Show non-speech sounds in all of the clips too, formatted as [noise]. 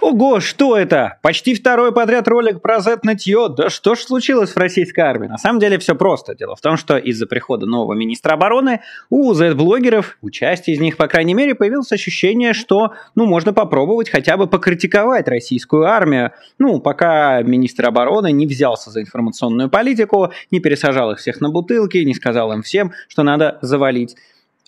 Ого, что это? Почти второй подряд ролик про Z-нытье. Да что ж случилось в российской армии? На самом деле все просто. Дело в том, что из-за прихода нового министра обороны у Z-блогеров, у части из них, по крайней мере, появилось ощущение, что, ну, можно попробовать хотя бы покритиковать российскую армию. Ну, пока министр обороны не взялся за информационную политику, не пересажал их всех на бутылки, не сказал им всем, что надо завалить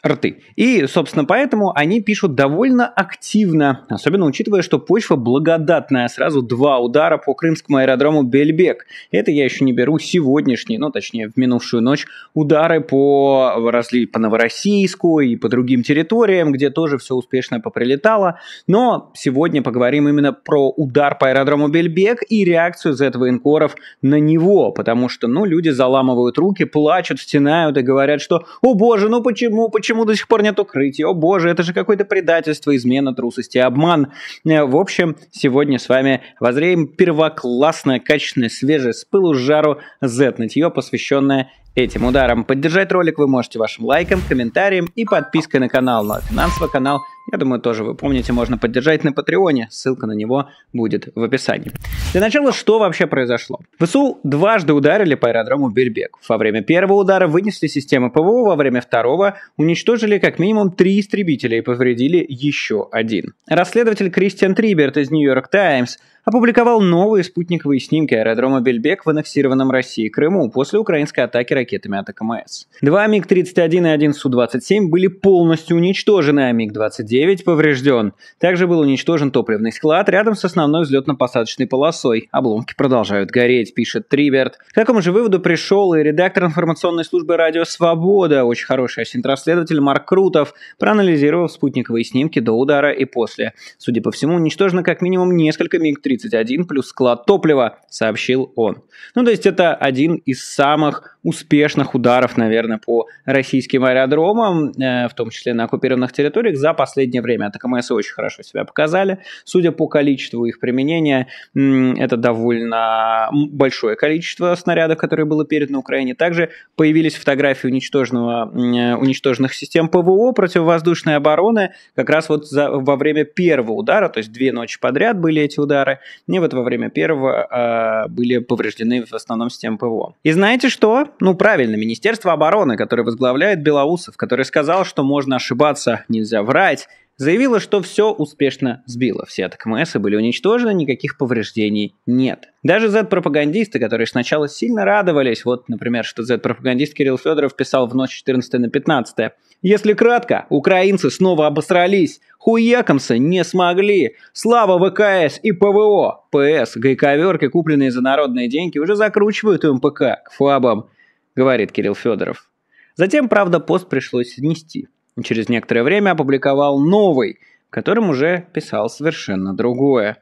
рты. И, собственно, поэтому они пишут довольно активно, особенно учитывая, что почва благодатная. Сразу два удара по крымскому аэродрому Бельбек. Это я еще не беру сегодняшние, ну, точнее, в минувшую ночь, удары по, разли, по Новороссийску и по другим территориям, где тоже все успешно поприлетало. Но сегодня поговорим именно про удар по аэродрому Бельбек и реакцию Z-военкоров на него, потому что, ну, люди заламывают руки, плачут, стенают и говорят, что «О боже, ну почему, почему?» почему до сих пор нет укрытий? О боже, это же какое-то предательство, измена, трусость и обман. Э, в общем, сегодня с вами возреем первоклассное, качественное, свежее, с пылу с жару Z-нытье, посвященное этим ударом. Поддержать ролик вы можете вашим лайком, комментарием и подпиской на канал. Ну а финансовый канал, я думаю, тоже вы помните, можно поддержать на Патреоне. Ссылка на него будет в описании. Для начала, что вообще произошло? ВСУ дважды ударили по аэродрому Бербек. Во время первого удара вынесли системы ПВО, во время второго уничтожили как минимум три истребителя и повредили еще один. Расследователь Кристиан Триберт из Нью-Йорк Таймс опубликовал новые спутниковые снимки аэродрома Бельбек в аннексированном России Крыму после украинской атаки ракетами от АКМС. Два МиГ-31 и один Су-27 были полностью уничтожены, а МиГ-29 поврежден. Также был уничтожен топливный склад рядом с основной взлетно-посадочной полосой. Обломки продолжают гореть, пишет Триберт. К такому же выводу пришел и редактор информационной службы «Радио Свобода», очень хороший асинтрасследователь Марк Крутов, проанализировав спутниковые снимки до удара и после. Судя по всему, уничтожено как минимум несколько МиГ-31 Су-31 плюс склад топлива, сообщил он. Ну, то есть это один из самых успешных ударов, наверное, по российским аэродромам, э, в том числе на оккупированных территориях, за последнее время. А так МС очень хорошо себя показали. Судя по количеству их применения, это довольно большое количество снарядов, которые было передано Украине. Также появились фотографии уничтоженного, э, уничтоженных систем ПВО противовоздушной обороны, как раз вот за, во время первого удара, то есть две ночи подряд были эти удары, мне вот во время первого э, были повреждены в основном системы ПВО. И знаете что? Ну, правильно, Министерство обороны, которое возглавляет Белоусов, который сказал, что можно ошибаться, нельзя врать, заявила, что все успешно сбило. Все АТКМСы были уничтожены, никаких повреждений нет. Даже Z-пропагандисты, которые сначала сильно радовались, вот, например, что Z-пропагандист Кирилл Федоров писал в ночь 14 на 15, если кратко, украинцы снова обосрались, хуекомсы не смогли. Слава ВКС и ПВО, ПС, гайковерки, купленные за народные деньги, уже закручивают МПК к фабам, говорит Кирилл Федоров. Затем, правда, пост пришлось снести. Через некоторое время опубликовал новый, в котором уже писал совершенно другое.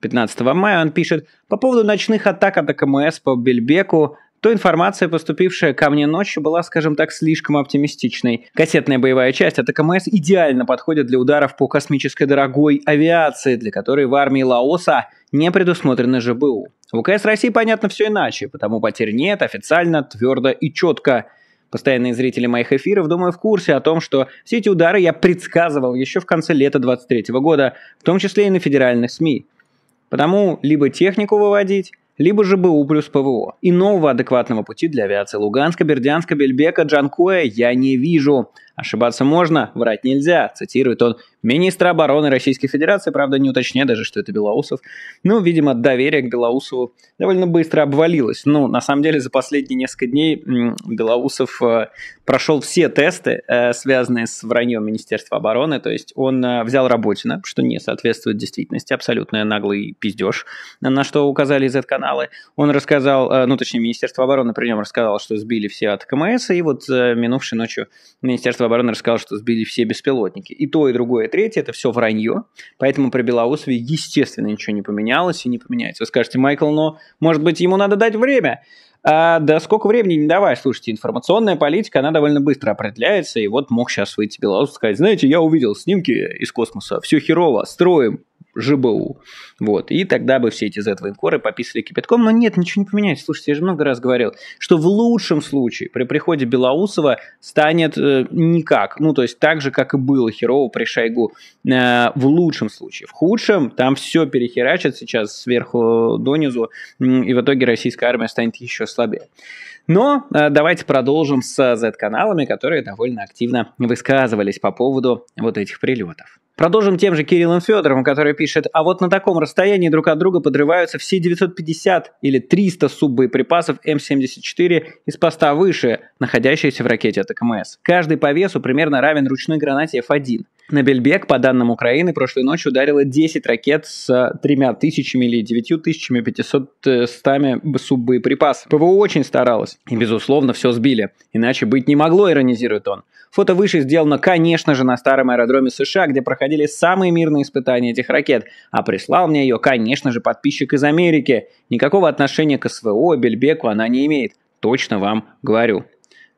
15 мая он пишет «По поводу ночных атак от АКМС по Бельбеку то информация, поступившая ко мне ночью, была, скажем так, слишком оптимистичной. Кассетная боевая часть от АКМС идеально подходит для ударов по космической дорогой авиации, для которой в армии Лаоса не предусмотрены ЖБУ. В ВКС России, понятно, все иначе, потому потерь нет официально, твердо и четко – Постоянные зрители моих эфиров, думаю, в курсе о том, что все эти удары я предсказывал еще в конце лета 23 года, в том числе и на федеральных СМИ. Потому либо технику выводить, либо же БУ плюс ПВО. И нового адекватного пути для авиации Луганска, Бердянска, Бельбека, Джанкоя я не вижу – Ошибаться можно, врать нельзя, цитирует он министра обороны Российской Федерации, правда, не уточняя даже, что это Белоусов. Ну, видимо, доверие к Белоусову довольно быстро обвалилось. Ну, на самом деле, за последние несколько дней Белоусов э, прошел все тесты, э, связанные с враньем Министерства обороны, то есть он э, взял Работина, что не соответствует действительности, абсолютно наглый пиздеж, на что указали из каналы. Он рассказал, ну, точнее, Министерство обороны при нем рассказал, что сбили все от КМС, и вот минувшей ночью Министерство Министерство обороны рассказало, что сбили все беспилотники. И то, и другое, и третье – это все вранье. Поэтому при Белоусове, естественно, ничего не поменялось и не поменяется. Вы скажете, Майкл, но, может быть, ему надо дать время? А, да сколько времени не давай, слушайте, информационная политика, она довольно быстро определяется, и вот мог сейчас выйти Белаус и сказать, знаете, я увидел снимки из космоса, все херово, строим, ЖБУ. Вот. И тогда бы все эти Z-военкоры пописали кипятком. Но нет, ничего не поменяется. Слушайте, я же много раз говорил, что в лучшем случае при приходе Белоусова станет э, никак. Ну, то есть так же, как и было херово при Шойгу. Э, в лучшем случае. В худшем там все перехерачат сейчас сверху э, донизу, и в итоге российская армия станет еще слабее. Но э, давайте продолжим с э, Z-каналами, которые довольно активно высказывались по поводу вот этих прилетов. Продолжим тем же Кириллом Федоровым, который пишет, а вот на таком расстоянии друг от друга подрываются все 950 или 300 суббоеприпасов М-74 из поста выше, находящиеся в ракете от АКМС. Каждый по весу примерно равен ручной гранате F1. На Бельбек, по данным Украины, прошлой ночью ударило 10 ракет с 3 тысячами или 9 тысячами 500 э, суббоеприпасов. ПВО очень старалась, и, безусловно, все сбили. Иначе быть не могло, иронизирует он. Фото выше сделано, конечно же, на старом аэродроме США, где проходили самые мирные испытания этих ракет. А прислал мне ее, конечно же, подписчик из Америки. Никакого отношения к СВО, Бельбеку она не имеет. Точно вам говорю.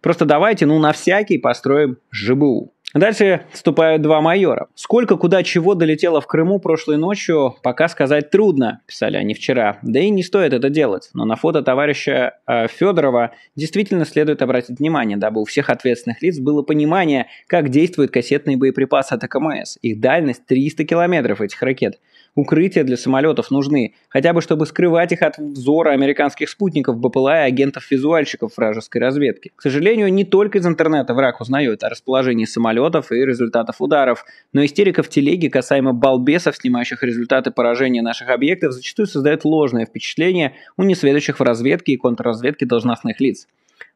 Просто давайте, ну, на всякий построим ЖБУ. Дальше вступают два майора. Сколько, куда, чего долетело в Крыму прошлой ночью, пока сказать трудно, писали они вчера. Да и не стоит это делать, но на фото товарища э, Федорова действительно следует обратить внимание, дабы у всех ответственных лиц было понимание, как действуют кассетные боеприпасы от АКМС. Их дальность 300 километров этих ракет – Укрытия для самолетов нужны, хотя бы чтобы скрывать их от взора американских спутников БПЛА и агентов-визуальщиков вражеской разведки. К сожалению, не только из интернета враг узнает о расположении самолетов и результатов ударов, но истерика в телеге касаемо балбесов, снимающих результаты поражения наших объектов, зачастую создает ложное впечатление у несведущих в разведке и контрразведке должностных лиц.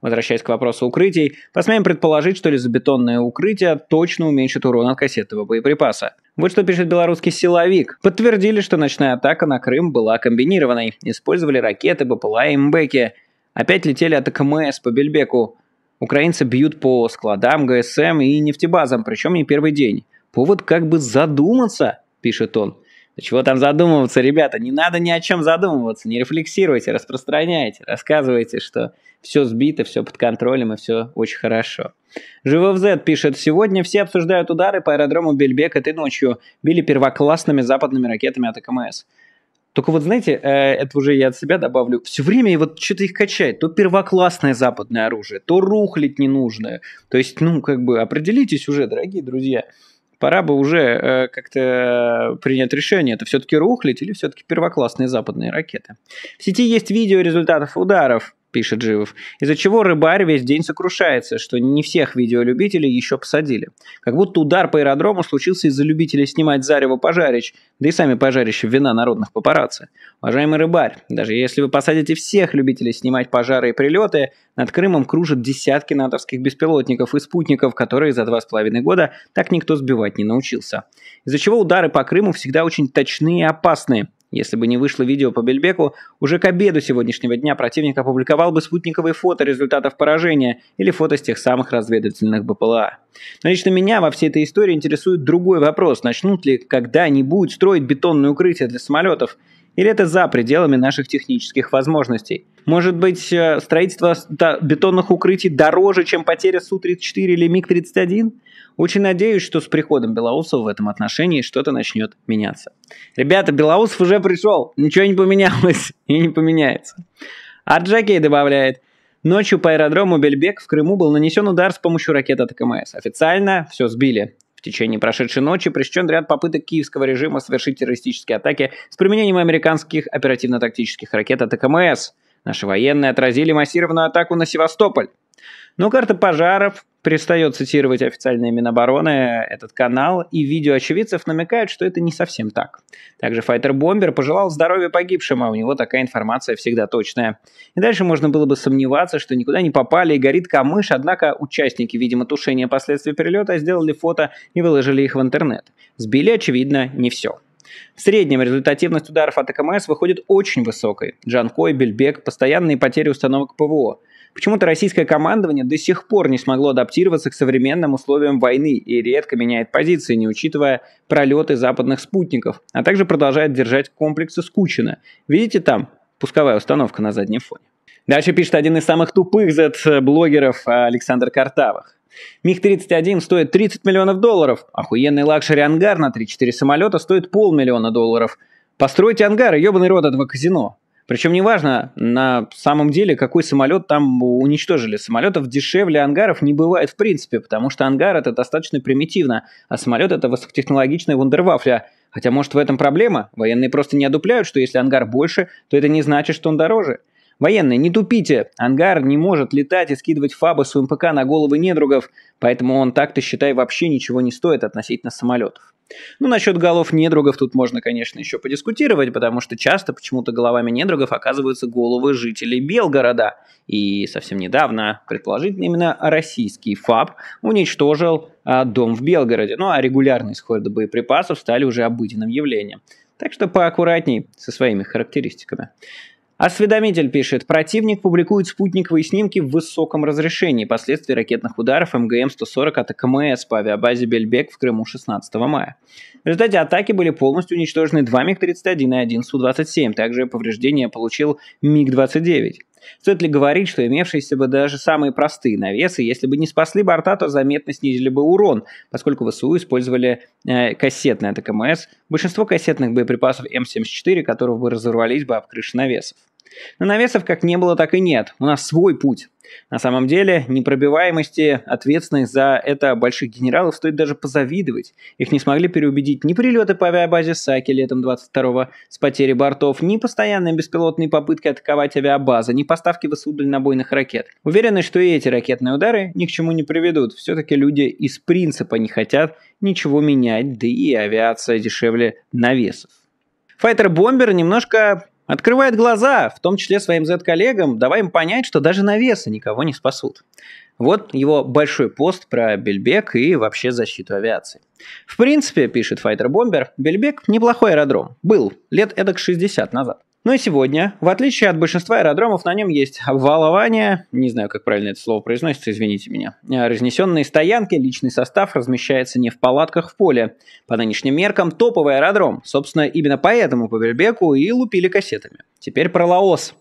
Возвращаясь к вопросу укрытий, посмеем предположить, что лизобетонное укрытие точно уменьшит урон от кассетного боеприпаса. Вот что пишет белорусский силовик. Подтвердили, что ночная атака на Крым была комбинированной. Использовали ракеты, БПЛА и МБКи. Опять летели от КМС по Бельбеку. Украинцы бьют по складам, ГСМ и нефтебазам, причем не первый день. Повод как бы задуматься, пишет он. Чего там задумываться, ребята? Не надо ни о чем задумываться, не рефлексируйте, распространяйте, рассказывайте, что все сбито, все под контролем и все очень хорошо. ЖВФЗ пишет, сегодня все обсуждают удары по аэродрому Бельбек этой а ночью. Били первоклассными западными ракетами от АКМС. Только вот знаете, э, это уже я от себя добавлю, все время и вот что-то их качает. То первоклассное западное оружие, то рухлить ненужное. То есть, ну, как бы, определитесь уже, дорогие друзья пора бы уже э, как-то принять решение, это все-таки рухлить или все-таки первоклассные западные ракеты. В сети есть видео результатов ударов пишет Живов, из-за чего рыбарь весь день сокрушается, что не всех видеолюбителей еще посадили. Как будто удар по аэродрому случился из-за любителей снимать зарево пожарищ, да и сами пожарища вина народных папарацци. Уважаемый рыбарь, даже если вы посадите всех любителей снимать пожары и прилеты, над Крымом кружат десятки натовских беспилотников и спутников, которые за два с половиной года так никто сбивать не научился. Из-за чего удары по Крыму всегда очень точные и опасные – если бы не вышло видео по Бельбеку, уже к обеду сегодняшнего дня противник опубликовал бы спутниковые фото результатов поражения или фото с тех самых разведывательных БПЛА. Но лично меня во всей этой истории интересует другой вопрос. Начнут ли когда-нибудь строить бетонные укрытия для самолетов? Или это за пределами наших технических возможностей? Может быть, э, строительство бетонных укрытий дороже, чем потеря Су-34 или МиГ-31? Очень надеюсь, что с приходом Белоусова в этом отношении что-то начнет меняться. Ребята, Белоусов уже пришел, ничего не поменялось [laughs] и не поменяется. Арджакей добавляет, Ночью по аэродрому Бельбек в Крыму был нанесен удар с помощью ракет от КМС. Официально все сбили. В течение прошедшей ночи пресечен ряд попыток киевского режима совершить террористические атаки с применением американских оперативно-тактических ракет от АКМС. Наши военные отразили массированную атаку на Севастополь. Но карта пожаров, перестает цитировать официальные Минобороны э, этот канал, и видео очевидцев намекают, что это не совсем так. Также Файтер Бомбер пожелал здоровья погибшим, а у него такая информация всегда точная. И дальше можно было бы сомневаться, что никуда не попали и горит камыш, однако участники, видимо, тушения последствий перелета сделали фото и выложили их в интернет. Сбили, очевидно, не все. В среднем результативность ударов от АКМС выходит очень высокой. Джанкой, Бельбек, постоянные потери установок ПВО – Почему-то российское командование до сих пор не смогло адаптироваться к современным условиям войны и редко меняет позиции, не учитывая пролеты западных спутников, а также продолжает держать комплексы скучно. Видите там пусковая установка на заднем фоне. Дальше пишет один из самых тупых Z-блогеров Александр Картавых. МиГ-31 стоит 30 миллионов долларов. Охуенный лакшери-ангар на 3-4 самолета стоит полмиллиона долларов. Постройте ангар, ебаный рот этого казино. Причем неважно на самом деле, какой самолет там уничтожили. Самолетов дешевле ангаров не бывает в принципе, потому что ангар это достаточно примитивно, а самолет это высокотехнологичная вундервафля. Хотя, может, в этом проблема? Военные просто не одупляют, что если ангар больше, то это не значит, что он дороже. Военные, не тупите! Ангар не может летать и скидывать фабы с УМПК на головы недругов, поэтому он так-то, считай, вообще ничего не стоит относительно самолетов. Ну, насчет голов недругов тут можно, конечно, еще подискутировать, потому что часто почему-то головами недругов оказываются головы жителей Белгорода. И совсем недавно, предположительно, именно российский ФАБ уничтожил а, дом в Белгороде. Ну, а регулярные сходы боеприпасов стали уже обыденным явлением. Так что поаккуратней со своими характеристиками. Осведомитель пишет, противник публикует спутниковые снимки в высоком разрешении последствий ракетных ударов МГМ-140 от КМС по авиабазе Бельбек в Крыму 16 мая. В результате атаки были полностью уничтожены два МиГ-31 и один Су-27, также повреждения получил МиГ-29. Стоит ли говорить, что имевшиеся бы даже самые простые навесы, если бы не спасли борта, то заметно снизили бы урон, поскольку ВСУ использовали э, кассетные ТКМС, большинство кассетных боеприпасов М-74, которых бы разорвались бы об крыши навесов. Но навесов как не было, так и нет. У нас свой путь. На самом деле, непробиваемости ответственных за это больших генералов стоит даже позавидовать. Их не смогли переубедить ни прилеты по авиабазе Саки летом 22-го с потерей бортов, ни постоянные беспилотные попытки атаковать авиабазы, ни поставки ВСУ дальнобойных ракет. Уверены, что и эти ракетные удары ни к чему не приведут. Все-таки люди из принципа не хотят ничего менять, да и авиация дешевле навесов. Файтер-бомбер немножко Открывает глаза, в том числе своим Z-коллегам, давай им понять, что даже навесы никого не спасут. Вот его большой пост про Бельбек и вообще защиту авиации. В принципе, пишет Файтер Бомбер, Бельбек неплохой аэродром. Был, лет эдак 60 назад. Ну и сегодня, в отличие от большинства аэродромов, на нем есть обвалование, не знаю, как правильно это слово произносится, извините меня, э, разнесенные стоянки, личный состав размещается не в палатках в поле. По нынешним меркам топовый аэродром. Собственно, именно поэтому по Бельбеку и лупили кассетами. Теперь про Лаос.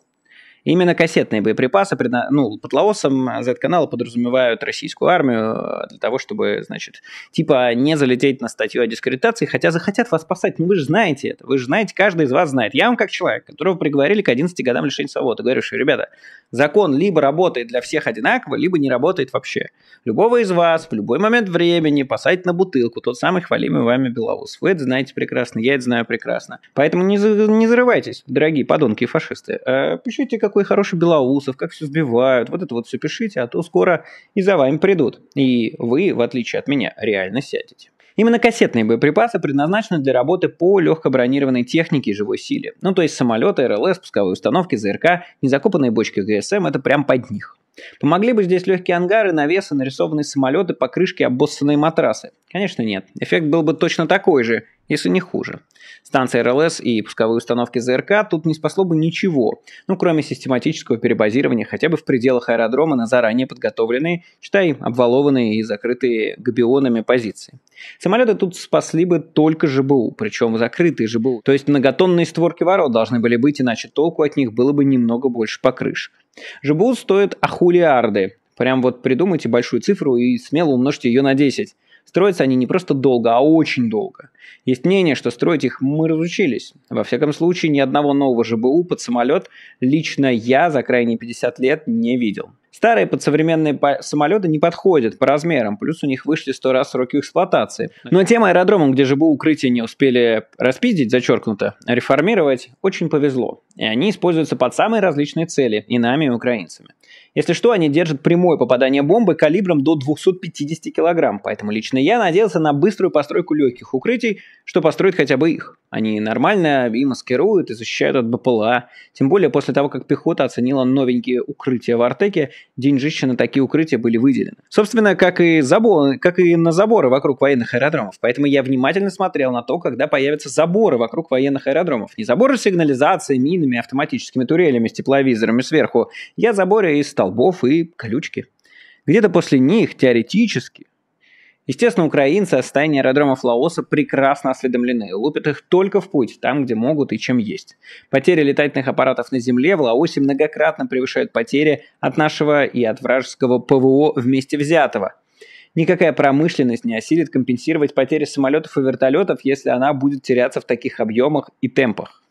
Именно кассетные боеприпасы, ну, под Лаосом э, z канал подразумевают российскую армию э, для того, чтобы, значит, типа не залететь на статью о дискредитации, хотя захотят вас спасать. Ну, вы же знаете это, вы же знаете, каждый из вас знает. Я вам как человек, которого приговорили к 11 годам лишения свободы, говорю, что, ребята, закон либо работает для всех одинаково, либо не работает вообще. Любого из вас в любой момент времени посадить на бутылку тот самый хвалимый вами Белоус. Вы это знаете прекрасно, я это знаю прекрасно. Поэтому не, не зарывайтесь, дорогие подонки и фашисты. Э, пишите, как какой хороший Белоусов, как все сбивают, вот это вот все пишите, а то скоро и за вами придут. И вы, в отличие от меня, реально сядете. Именно кассетные боеприпасы предназначены для работы по легкобронированной технике и живой силе. Ну то есть самолеты, РЛС, пусковые установки, ЗРК, незакопанные бочки ГСМ – это прям под них. Помогли бы здесь легкие ангары, навесы, нарисованные самолеты, покрышки, обоссанные матрасы? Конечно нет. Эффект был бы точно такой же, если не хуже. Станция РЛС и пусковые установки ЗРК тут не спасло бы ничего, ну кроме систематического перебазирования хотя бы в пределах аэродрома на заранее подготовленные, считай, обвалованные и закрытые габионами позиции. Самолеты тут спасли бы только ЖБУ, причем закрытые ЖБУ, то есть многотонные створки ворот должны были быть, иначе толку от них было бы немного больше по крыше. ЖБУ стоит ахулиарды, прям вот придумайте большую цифру и смело умножьте ее на 10. Строятся они не просто долго, а очень долго. Есть мнение, что строить их мы разучились. Во всяком случае, ни одного нового ЖБУ под самолет лично я за крайние 50 лет не видел. Старые под современные самолеты не подходят по размерам, плюс у них вышли сто раз сроки эксплуатации. Но тема аэродромом, где ЖБУ укрытия не успели распиздить, зачеркнуто, реформировать, очень повезло. И они используются под самые различные цели, и нами, и украинцами. Если что, они держат прямое попадание бомбы калибром до 250 килограмм, поэтому лично я надеялся на быструю постройку легких укрытий, что построит хотя бы их. Они нормально и маскируют, и защищают от БПЛА. Тем более после того, как пехота оценила новенькие укрытия в Артеке, деньжище на такие укрытия были выделены. Собственно, как и, забор, как и на заборы вокруг военных аэродромов, поэтому я внимательно смотрел на то, когда появятся заборы вокруг военных аэродромов. Не заборы с сигнализацией, минами, автоматическими турелями с тепловизорами сверху. Я заборы из столбов и колючки. Где-то после них, теоретически, Естественно, украинцы о состоянии аэродромов Лаоса прекрасно осведомлены, лупят их только в путь, там, где могут и чем есть. Потери летательных аппаратов на земле в Лаосе многократно превышают потери от нашего и от вражеского ПВО вместе взятого. Никакая промышленность не осилит компенсировать потери самолетов и вертолетов, если она будет теряться в таких объемах и темпах.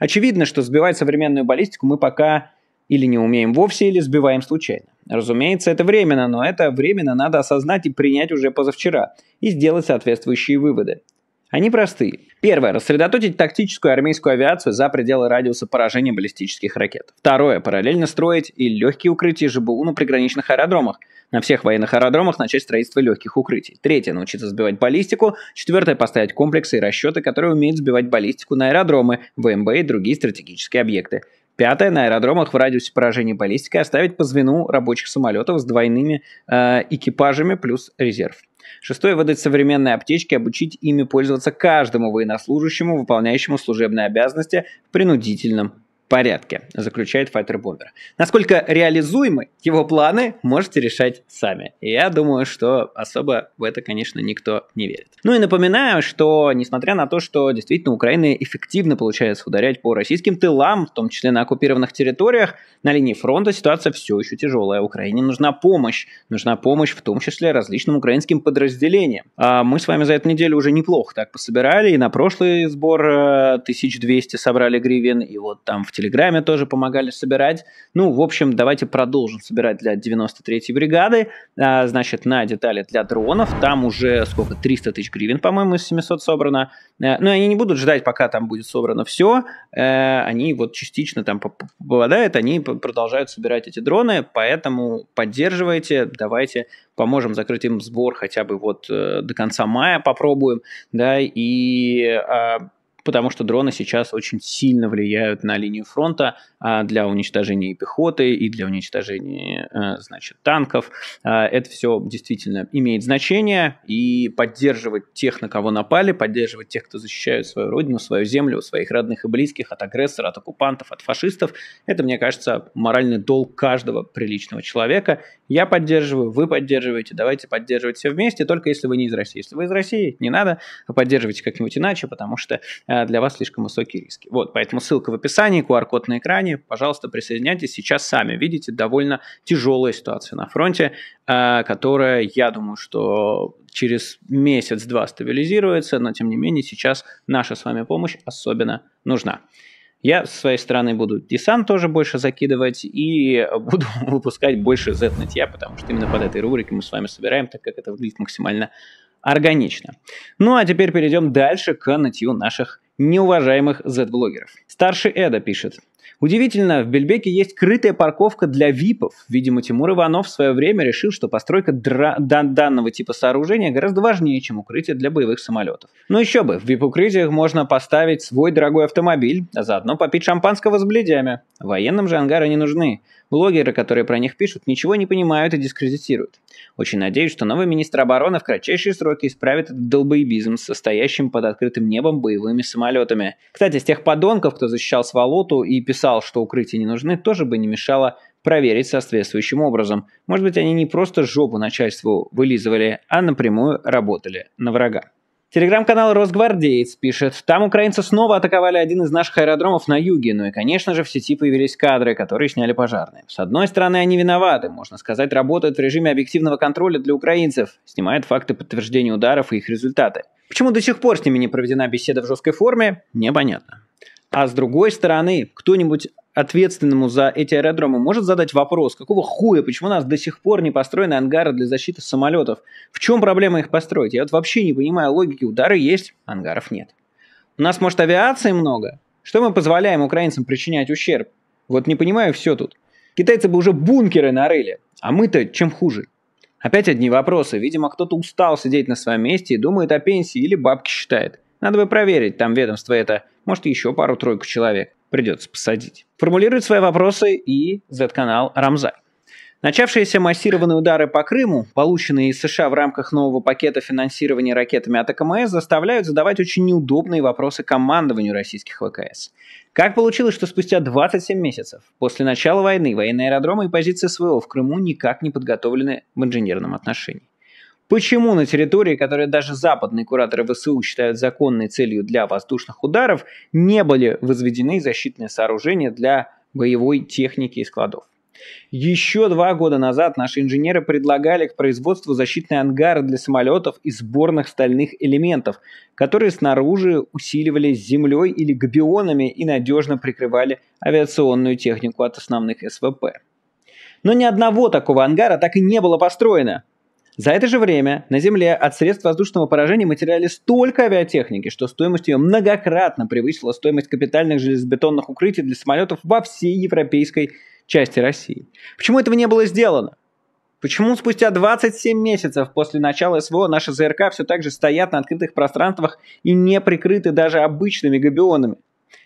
Очевидно, что сбивать современную баллистику мы пока или не умеем вовсе, или сбиваем случайно. Разумеется, это временно, но это временно надо осознать и принять уже позавчера и сделать соответствующие выводы. Они простые. Первое. Рассредоточить тактическую армейскую авиацию за пределы радиуса поражения баллистических ракет. Второе. Параллельно строить и легкие укрытия ЖБУ на приграничных аэродромах. На всех военных аэродромах начать строительство легких укрытий. Третье. Научиться сбивать баллистику. Четвертое. Поставить комплексы и расчеты, которые умеют сбивать баллистику на аэродромы, ВМБ и другие стратегические объекты. Пятое. На аэродромах в радиусе поражения баллистикой оставить по звену рабочих самолетов с двойными э, экипажами плюс резерв. Шестое. Выдать современные аптечки, обучить ими пользоваться каждому военнослужащему, выполняющему служебные обязанности в принудительном порядке, заключает Файтер Бомбер. Насколько реализуемы его планы, можете решать сами. Я думаю, что особо в это, конечно, никто не верит. Ну и напоминаю, что несмотря на то, что действительно Украина эффективно получается ударять по российским тылам, в том числе на оккупированных территориях, на линии фронта ситуация все еще тяжелая. Украине нужна помощь. Нужна помощь в том числе различным украинским подразделениям. А мы с вами за эту неделю уже неплохо так пособирали, и на прошлый сбор 1200 э, собрали гривен, и вот там в Телеграме тоже помогали собирать. Ну, в общем, давайте продолжим собирать для 93-й бригады, а, значит, на детали для дронов. Там уже сколько, 300 тысяч гривен, по-моему, из 700 собрано. А, э, но ну, они не будут ждать, пока там будет собрано все. А, э, они вот частично там попадают, они продолжают собирать эти дроны, поэтому поддерживайте, давайте поможем закрыть им сбор хотя бы вот э, до конца мая попробуем, да, и э, потому что дроны сейчас очень сильно влияют на линию фронта а, для уничтожения пехоты, и для уничтожения, э, значит, танков. А, это все действительно имеет значение, и поддерживать тех, на кого напали, поддерживать тех, кто защищает свою родину, свою землю, своих родных и близких от агрессора, от оккупантов, от фашистов, это, мне кажется, моральный долг каждого приличного человека. Я поддерживаю, вы поддерживаете, давайте поддерживать все вместе, только если вы не из России. Если вы из России, не надо, поддерживайте как-нибудь иначе, потому что Э, для вас слишком высокие риски. Вот, поэтому ссылка в описании, QR-код на экране. Пожалуйста, присоединяйтесь. Сейчас сами видите довольно тяжелая ситуация на фронте, э, которая, я думаю, что через месяц-два стабилизируется, но тем не менее сейчас наша с вами помощь особенно нужна. Я с своей стороны буду десант тоже больше закидывать и [laughs] буду выпускать больше z я, потому что именно под этой рубрикой мы с вами собираем, так как это выглядит максимально органично. Ну а теперь перейдем дальше к нытью наших неуважаемых Z-блогеров. Старший Эда пишет. Удивительно, в Бельбеке есть крытая парковка для ВИПов. Видимо, Тимур Иванов в свое время решил, что постройка дра- данного типа сооружения гораздо важнее, чем укрытие для боевых самолетов. Ну еще бы, в ВИП-укрытиях можно поставить свой дорогой автомобиль, а заодно попить шампанского с бледями. Военным же ангары не нужны. Блогеры, которые про них пишут, ничего не понимают и дискредитируют. Очень надеюсь, что новый министр обороны в кратчайшие сроки исправит этот долбоебизм с состоящим под открытым небом боевыми самолетами. Кстати, с тех подонков, кто защищал сволоту и писал, что укрытия не нужны, тоже бы не мешало проверить соответствующим образом. Может быть, они не просто жопу начальству вылизывали, а напрямую работали на врага. Телеграм-канал «Росгвардеец» пишет, там украинцы снова атаковали один из наших аэродромов на юге, ну и, конечно же, в сети появились кадры, которые сняли пожарные. С одной стороны, они виноваты, можно сказать, работают в режиме объективного контроля для украинцев, снимают факты подтверждения ударов и их результаты. Почему до сих пор с ними не проведена беседа в жесткой форме, непонятно. А с другой стороны, кто-нибудь ответственному за эти аэродромы может задать вопрос, какого хуя, почему у нас до сих пор не построены ангары для защиты самолетов? В чем проблема их построить? Я вот вообще не понимаю логики. Удары есть, ангаров нет. У нас, может, авиации много? Что мы позволяем украинцам причинять ущерб? Вот не понимаю все тут. Китайцы бы уже бункеры нарыли, а мы-то чем хуже? Опять одни вопросы. Видимо, кто-то устал сидеть на своем месте и думает о пенсии или бабки считает. Надо бы проверить, там ведомство это, может, еще пару-тройку человек придется посадить. Формулирует свои вопросы и Z-канал Рамзай. Начавшиеся массированные удары по Крыму, полученные из США в рамках нового пакета финансирования ракетами от АКМС, заставляют задавать очень неудобные вопросы командованию российских ВКС. Как получилось, что спустя 27 месяцев после начала войны военные аэродромы и позиции СВО в Крыму никак не подготовлены в инженерном отношении? Почему на территории, которые даже западные кураторы ВСУ считают законной целью для воздушных ударов, не были возведены защитные сооружения для боевой техники и складов? Еще два года назад наши инженеры предлагали к производству защитные ангары для самолетов и сборных стальных элементов, которые снаружи усиливались землей или габионами и надежно прикрывали авиационную технику от основных СВП. Но ни одного такого ангара так и не было построено. За это же время на Земле от средств воздушного поражения мы теряли столько авиатехники, что стоимость ее многократно превысила стоимость капитальных железобетонных укрытий для самолетов во всей европейской части России. Почему этого не было сделано? Почему спустя 27 месяцев после начала СВО наши ЗРК все так же стоят на открытых пространствах и не прикрыты даже обычными габионами?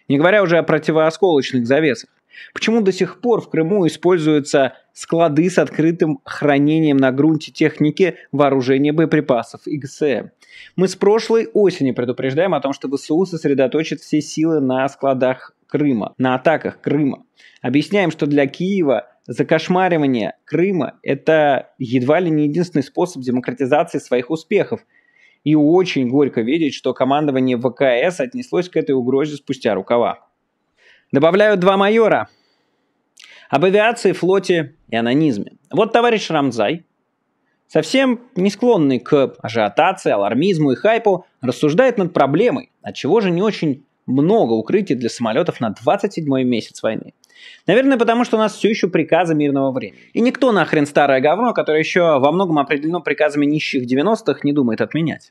Не говоря уже о противоосколочных завесах. Почему до сих пор в Крыму используются склады с открытым хранением на грунте техники вооружения боеприпасов и ГСМ? Мы с прошлой осени предупреждаем о том, что ВСУ сосредоточит все силы на складах Крыма, на атаках Крыма. Объясняем, что для Киева закошмаривание Крыма – это едва ли не единственный способ демократизации своих успехов. И очень горько видеть, что командование ВКС отнеслось к этой угрозе спустя рукава. Добавляю два майора. Об авиации, флоте и анонизме. Вот товарищ Рамзай, совсем не склонный к ажиотации, алармизму и хайпу, рассуждает над проблемой, от чего же не очень много укрытий для самолетов на 27 месяц войны. Наверное, потому что у нас все еще приказы мирного времени. И никто нахрен старое говно, которое еще во многом определено приказами нищих 90-х, не думает отменять.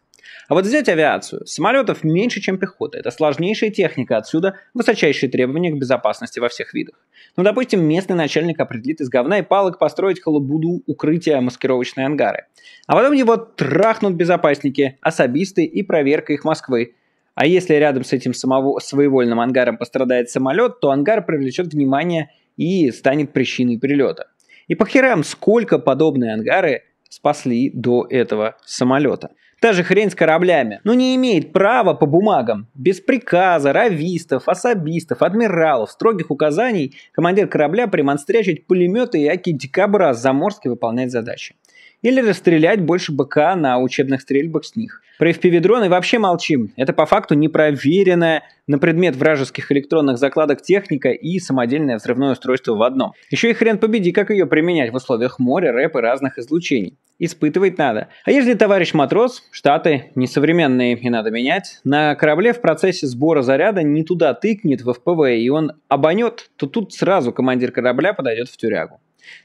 А вот взять авиацию. Самолетов меньше, чем пехота. Это сложнейшая техника, отсюда высочайшие требования к безопасности во всех видах. Ну, допустим, местный начальник определит из говна и палок построить халабуду, укрытия, маскировочные ангары. А потом его трахнут безопасники, особисты и проверка их Москвы. А если рядом с этим самого, своевольным ангаром пострадает самолет, то ангар привлечет внимание и станет причиной прилета. И по херам, сколько подобные ангары спасли до этого самолета. Та же хрень с кораблями. Но не имеет права по бумагам. Без приказа, равистов, особистов, адмиралов, строгих указаний командир корабля примонстрячить пулеметы и аки дикобраз заморский выполнять задачи или расстрелять больше быка на учебных стрельбах с них. Про FPV-дроны вообще молчим. Это по факту непроверенная на предмет вражеских электронных закладок техника и самодельное взрывное устройство в одном. Еще и хрен победи, как ее применять в условиях моря, рэп и разных излучений. Испытывать надо. А если товарищ матрос, штаты несовременные и надо менять, на корабле в процессе сбора заряда не туда тыкнет в ФПВ и он обонет, то тут сразу командир корабля подойдет в тюрягу.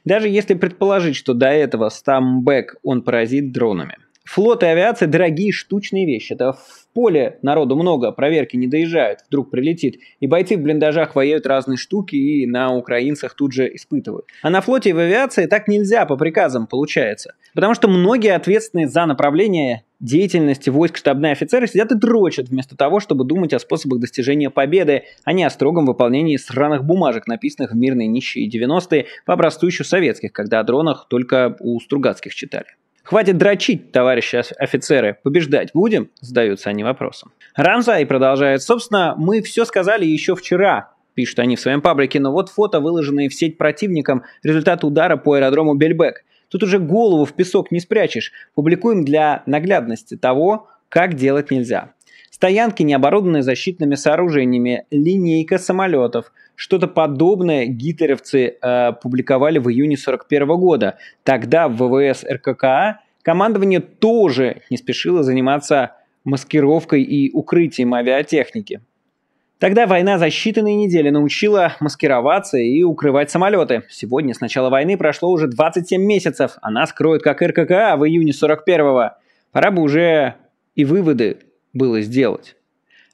Даже если предположить, что до этого стамбэк он поразит дронами – флот и авиация – дорогие штучные вещи. Это в поле народу много, проверки не доезжают, вдруг прилетит. И бойцы в блиндажах воюют разные штуки и на украинцах тут же испытывают. А на флоте и в авиации так нельзя по приказам получается. Потому что многие ответственные за направление деятельности войск штабные офицеры сидят и дрочат вместо того, чтобы думать о способах достижения победы, а не о строгом выполнении сраных бумажек, написанных в мирные нищие 90-е по образцу еще советских, когда о дронах только у Стругацких читали. Хватит дрочить, товарищи офицеры, побеждать будем? Задаются они вопросом. Рамзай продолжает, собственно, мы все сказали еще вчера, пишут они в своем паблике, но вот фото, выложенные в сеть противником, результат удара по аэродрому Бельбек. Тут уже голову в песок не спрячешь. Публикуем для наглядности того, как делать нельзя. Стоянки, не оборудованные защитными сооружениями, линейка самолетов – что-то подобное гитлеровцы э, публиковали в июне 41 года. Тогда в ВВС РККА командование тоже не спешило заниматься маскировкой и укрытием авиатехники. Тогда война за считанные недели научила маскироваться и укрывать самолеты. Сегодня с начала войны прошло уже 27 месяцев, а нас кроют как РККА в июне 41-го. Пора бы уже и выводы было сделать.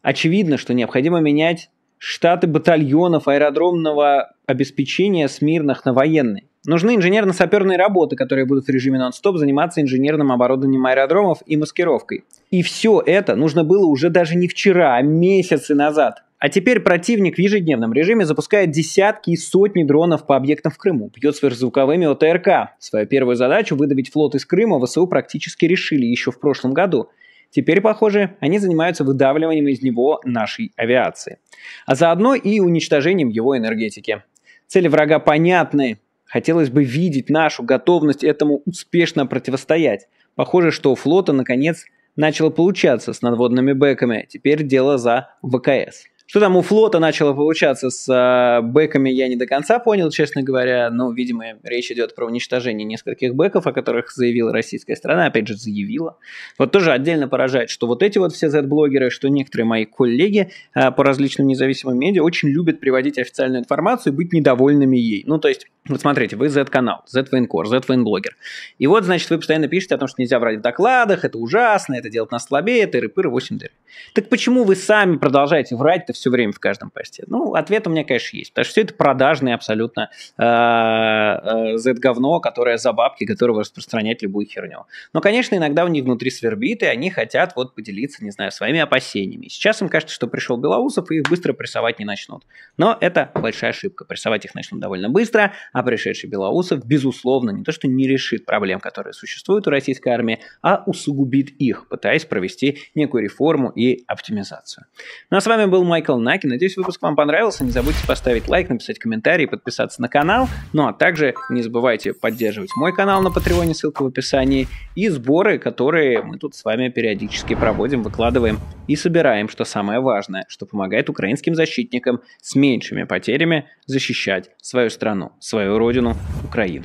Очевидно, что необходимо менять штаты батальонов аэродромного обеспечения с мирных на военный Нужны инженерно-саперные работы, которые будут в режиме нон-стоп заниматься инженерным оборудованием аэродромов и маскировкой. И все это нужно было уже даже не вчера, а месяцы назад. А теперь противник в ежедневном режиме запускает десятки и сотни дронов по объектам в Крыму, бьет сверхзвуковыми ОТРК. Свою первую задачу выдавить флот из Крыма ВСУ практически решили еще в прошлом году – Теперь, похоже, они занимаются выдавливанием из него нашей авиации, а заодно и уничтожением его энергетики. Цели врага понятны. Хотелось бы видеть нашу готовность этому успешно противостоять. Похоже, что у флота, наконец, начало получаться с надводными бэками. Теперь дело за ВКС. Что там у флота начало получаться с э, бэками, я не до конца понял, честно говоря. Ну, видимо, речь идет про уничтожение нескольких бэков, о которых заявила российская страна, опять же, заявила. Вот тоже отдельно поражает, что вот эти вот все Z-блогеры, что некоторые мои коллеги э, по различным независимым медиа очень любят приводить официальную информацию и быть недовольными ей. Ну, то есть, вот смотрите, вы Z-канал, Z-военкор, Z-военблогер. И вот, значит, вы постоянно пишете о том, что нельзя врать в докладах, это ужасно, это делать нас слабее, тыры-пыры, 8 дыр. Так почему вы сами продолжаете врать-то все все время в каждом посте? Ну, ответ у меня, конечно, есть. Потому что все это продажные абсолютно Z-говно, э, э, которое за бабки, которого распространять любую херню. Но, конечно, иногда у них внутри свербит, и они хотят вот поделиться, не знаю, своими опасениями. Сейчас им кажется, что пришел Белоусов, и их быстро прессовать не начнут. Но это большая ошибка. Прессовать их начнут довольно быстро, а пришедший Белоусов, безусловно, не то что не решит проблем, которые существуют у российской армии, а усугубит их, пытаясь провести некую реформу и оптимизацию. Ну а с вами был Майк Майкл Наки. Надеюсь, выпуск вам понравился. Не забудьте поставить лайк, написать комментарий, подписаться на канал. Ну а также не забывайте поддерживать мой канал на Патреоне, ссылка в описании, и сборы, которые мы тут с вами периодически проводим, выкладываем и собираем, что самое важное, что помогает украинским защитникам с меньшими потерями защищать свою страну, свою родину, Украину.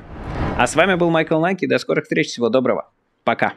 А с вами был Майкл Наки. До скорых встреч. Всего доброго. Пока.